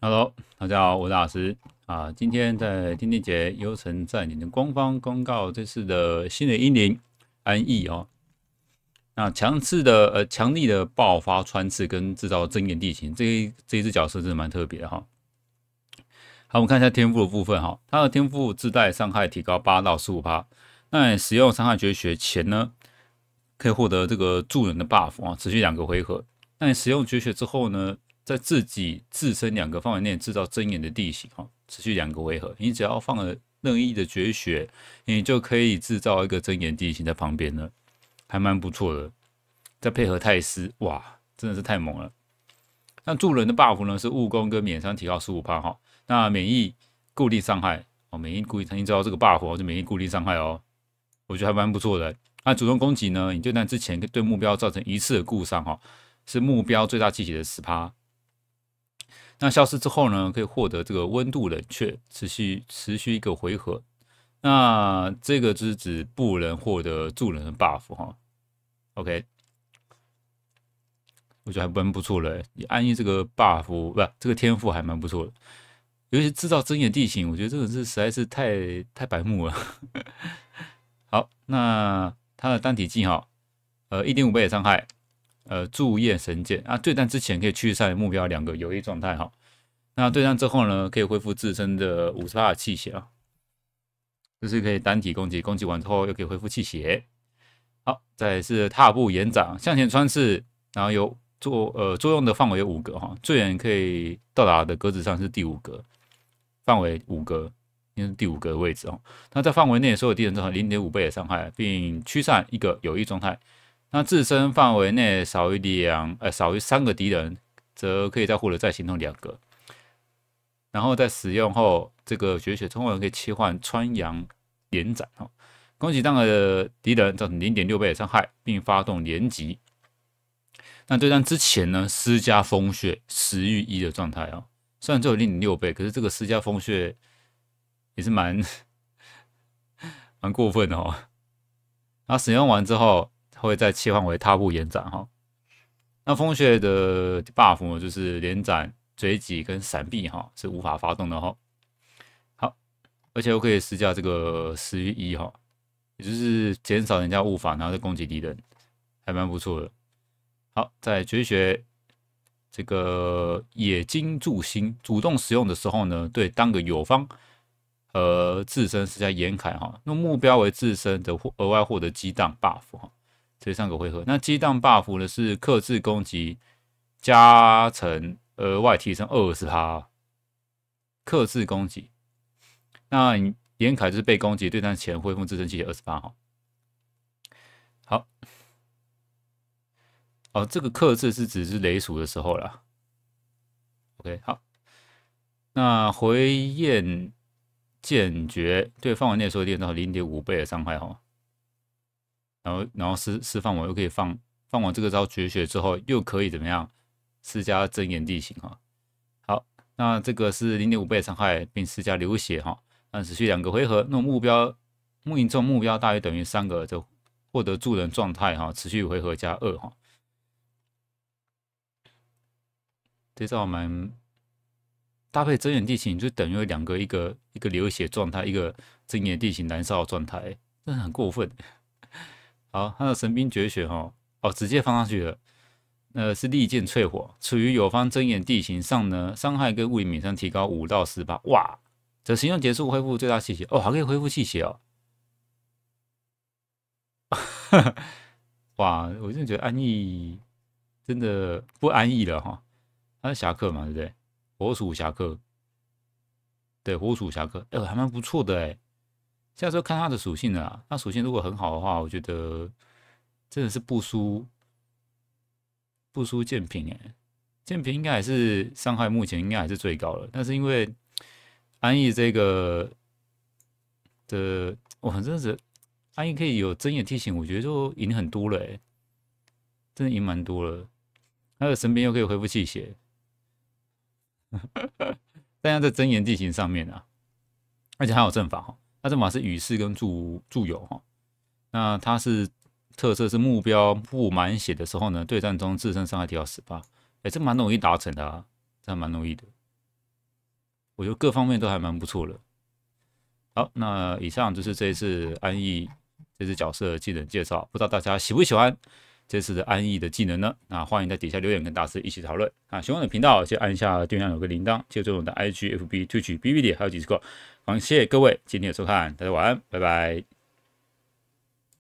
Hello，大家好，我是老师啊。今天在《天天节》优城占领的官方公告，这次的新的英灵安逸哦。那强势的呃，强力的爆发穿刺跟制造真眼地形，这一这一只角色真的蛮特别哈。好，我们看一下天赋的部分哈，它的天赋自带伤害提高八到十五%，那使用伤害绝学前呢，可以获得这个助人的 buff 啊，持续两个回合。那你使用绝学之后呢？在自己自身两个范围内制造真眼的地形哈，持续两个回合。你只要放了任意的绝学，你就可以制造一个真眼地形在旁边了，还蛮不错的。再配合泰斯，哇，真的是太猛了。那助人的 buff 呢，是误攻跟免伤提高十五帕哈。那免疫固定伤害哦，免疫固定，他已经道这个 buff，我就免疫固定伤害哦。我觉得还蛮不错的。那主动攻击呢，你就那之前对目标造成一次的固伤哈，是目标最大气血的十趴，那消失之后呢？可以获得这个温度冷却，持续持续一个回合。那这个就是指不能获得助人的 buff 哈。OK，我觉得还蛮不错的。安逸这个 buff 不，这个天赋还蛮不错的。尤其制造真眼地形，我觉得这个是实在是太太白目了。好，那它的单体技哈，呃，一点五倍的伤害，呃，铸业神剑啊，对战之前可以驱散目标两个有益状态哈。那对战之后呢，可以恢复自身的五十的气血啊，这是可以单体攻击，攻击完之后又可以恢复气血。好，再是踏步延展向前穿刺，然后有作呃作用的范围有五格哈，最远可以到达的格子上是第五格，范围五应因为第五格的位置哦。那在范围内所有敌人造成零点五倍的伤害，并驱散一个有益状态。那自身范围内少于两呃少于三个敌人，则可以再获得再行动两个。然后在使用后，这个绝学通过可以切换穿阳连斩哦，攻击那个敌人造成零点六倍的伤害，并发动连击。那对战之前呢，施加风雪十域一的状态哦，虽然只有零点六倍，可是这个施加风雪也是蛮蛮过分的哦。然后使用完之后，会再切换为踏步延展哈。那风雪的 buff 就是连斩。追击跟闪避哈是无法发动的哈，好，而且我可以施加这个十域一哈，也就是减少人家物法，然后再攻击敌人，还蛮不错的。好，在绝学这个冶金铸心主动使用的时候呢，对当个友方呃自身是在延凯哈，用目标为自身的额外获得激荡 buff 哈，这三个回合，那激荡 buff 呢是克制攻击加成。额外提升二十趴克制攻击，那你严凯就是被攻击，对战前恢复自身气血二十八毫。好，哦，这个克制是指是雷属的时候了。OK，好，那回焰剑诀对放完那招电到零点五倍的伤害哈，然后然后施释放完又可以放放完这个招绝学之后又可以怎么样？施加真眼地形哈，好，那这个是零点五倍伤害，并施加流血哈，按持续两个回合。那目标命中目标大约等于三个就获得助人状态哈，持续回合加二哈。这招蛮搭配真眼地形，就等于两个一个一个流血状态，一个真眼地形燃烧的状态，真的很过分。好，他的神兵绝学哈，哦，直接放上去了。那是利剑淬火，处于友方睁眼地形上呢，伤害跟物理免伤提高五到十八。哇，这行动结束恢复最大气血，哦，还可以恢复气血哦。哇，我真的觉得安逸，真的不安逸了哈。他是侠客嘛，对不对？火属性侠客，对火属侠客对火属侠客哎，还蛮不错的哎。下次看他的属性了，那属性如果很好的话，我觉得真的是不输。复苏建平哎，建平应该还是伤害，目前应该还是最高了。但是因为安逸这个的我真的是安逸可以有真眼提醒，我觉得就赢很多了诶，真的赢蛮多了。他的身边又可以恢复气血，但要在真言地形上面啊，而且还有阵法哈，那阵法是雨势跟助助友哈，那他是。特色是目标不满血的时候呢，对战中自身伤害提高十八，哎，这蛮容易达成的啊，这还蛮容易的。我觉得各方面都还蛮不错的。好，那以上就是这一次安逸这次角色技能介绍，不知道大家喜不喜欢这次的安逸的技能呢？啊，欢迎在底下留言跟大师一起讨论。啊，喜欢的频道就按下右上有个铃铛，加入我的 IGFB Twitch、B B d 还有几节课。感谢各位今天的收看，大家晚安，拜拜。